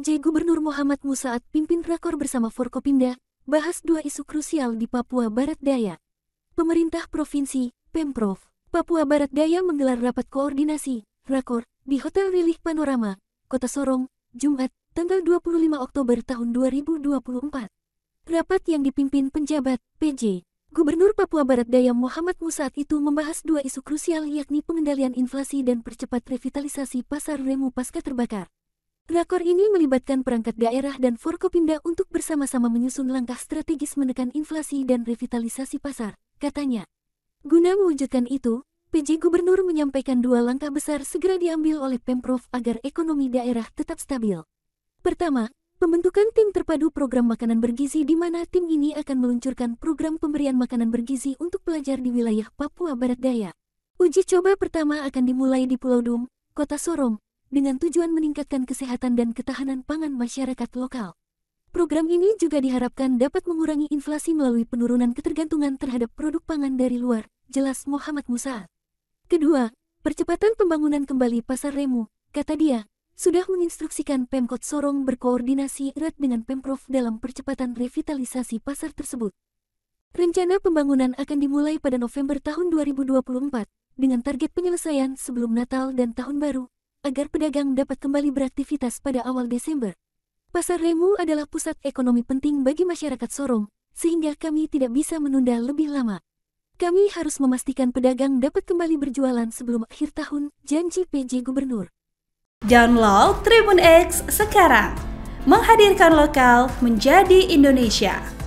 PJ Gubernur Muhammad Musaat pimpin rakor bersama Forkopimda, bahas dua isu krusial di Papua Barat Daya. Pemerintah Provinsi, Pemprov, Papua Barat Daya menggelar rapat koordinasi, rakor, di Hotel Rilik Panorama, Kota Sorong, Jumat, tanggal 25 Oktober tahun 2024. Rapat yang dipimpin penjabat, PJ, Gubernur Papua Barat Daya Muhammad Musaat itu membahas dua isu krusial yakni pengendalian inflasi dan percepat revitalisasi pasar remu pasca terbakar. Rakor ini melibatkan perangkat daerah dan Forkopimda untuk bersama-sama menyusun langkah strategis menekan inflasi dan revitalisasi pasar, katanya. Guna mewujudkan itu, PJ Gubernur menyampaikan dua langkah besar segera diambil oleh Pemprov agar ekonomi daerah tetap stabil. Pertama, pembentukan tim terpadu program makanan bergizi di mana tim ini akan meluncurkan program pemberian makanan bergizi untuk pelajar di wilayah Papua Barat Daya. Uji coba pertama akan dimulai di Pulau Dum, Kota Sorong, dengan tujuan meningkatkan kesehatan dan ketahanan pangan masyarakat lokal. Program ini juga diharapkan dapat mengurangi inflasi melalui penurunan ketergantungan terhadap produk pangan dari luar, jelas Muhammad Musa. Kedua, percepatan pembangunan kembali pasar Remu, kata dia, sudah menginstruksikan Pemkot Sorong berkoordinasi erat dengan Pemprov dalam percepatan revitalisasi pasar tersebut. Rencana pembangunan akan dimulai pada November tahun 2024 dengan target penyelesaian sebelum Natal dan Tahun Baru agar pedagang dapat kembali beraktivitas pada awal Desember. Pasar Remu adalah pusat ekonomi penting bagi masyarakat Sorong, sehingga kami tidak bisa menunda lebih lama. Kami harus memastikan pedagang dapat kembali berjualan sebelum akhir tahun, janji PJ Gubernur. Download Tribun X sekarang, menghadirkan lokal menjadi Indonesia.